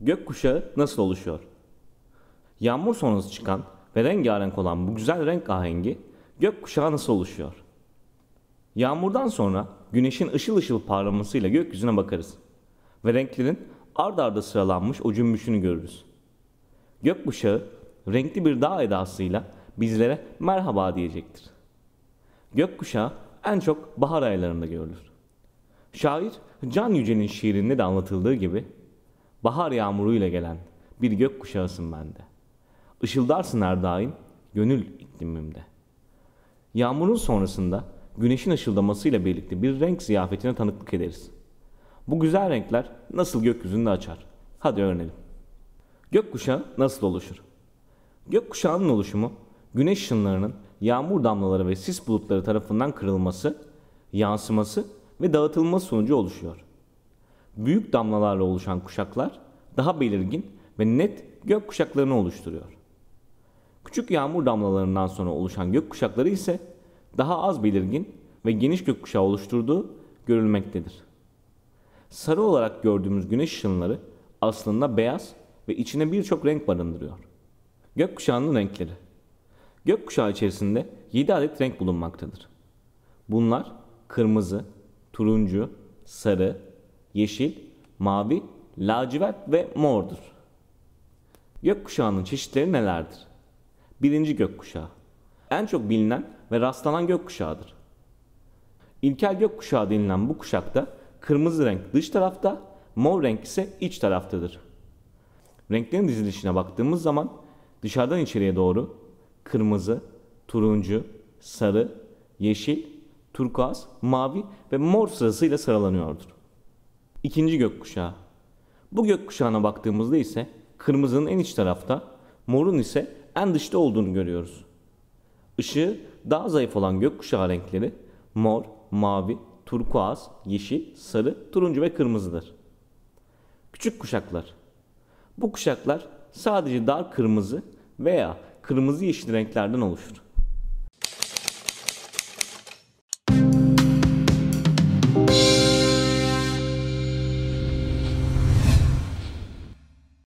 Gökkuşağı nasıl oluşuyor? Yağmur sonrası çıkan ve rengarenk olan bu güzel renk ahengi gökkuşağı nasıl oluşuyor? Yağmurdan sonra güneşin ışıl ışıl parlamasıyla gökyüzüne bakarız ve renklerin ard arda sıralanmış o cümbüşünü görürüz. Gökkuşağı renkli bir dağ edasıyla bizlere merhaba diyecektir. Gökkuşağı en çok bahar aylarında görülür. Şair Can Yücel'in şiirinde de anlatıldığı gibi bahar yağmuruyla gelen bir gök kuşağısın bende. Işıldarsın her daim gönül iklimimde. Yağmurun sonrasında güneşin ışıldamasıyla birlikte bir renk ziyafetine tanıklık ederiz. Bu güzel renkler nasıl gökyüzünde açar? Hadi öğrenelim. Gökkuşağı nasıl oluşur? Gökkuşağının oluşumu güneş ışınlarının yağmur damlaları ve sis bulutları tarafından kırılması, yansıması ve dağıtılması sonucu oluşuyor büyük damlalarla oluşan kuşaklar daha belirgin ve net gök kuşaklarını oluşturuyor. Küçük yağmur damlalarından sonra oluşan gök kuşakları ise daha az belirgin ve geniş gök kuşağı oluşturduğu görülmektedir. Sarı olarak gördüğümüz güneş ışınları aslında beyaz ve içine birçok renk barındırıyor. Gökkuşağının renkleri. Gökkuşağı içerisinde 7 adet renk bulunmaktadır. Bunlar kırmızı, turuncu, sarı, yeşil, mavi, lacivert ve mordur. Gökkuşağının çeşitleri nelerdir? Birinci gökkuşağı. En çok bilinen ve rastlanan gökkuşağıdır. İlkel gökkuşağı denilen bu kuşakta kırmızı renk dış tarafta, mor renk ise iç taraftadır. Renklerin dizilişine baktığımız zaman dışarıdan içeriye doğru kırmızı, turuncu, sarı, yeşil, turkuaz, mavi ve mor sırasıyla sıralanıyordur. İkinci gökkuşağı. Bu gökkuşağına baktığımızda ise kırmızının en iç tarafta, morun ise en dışta olduğunu görüyoruz. Işığı daha zayıf olan gökkuşağı renkleri mor, mavi, turkuaz, yeşil, sarı, turuncu ve kırmızıdır. Küçük kuşaklar. Bu kuşaklar sadece dar kırmızı veya kırmızı yeşil renklerden oluşur.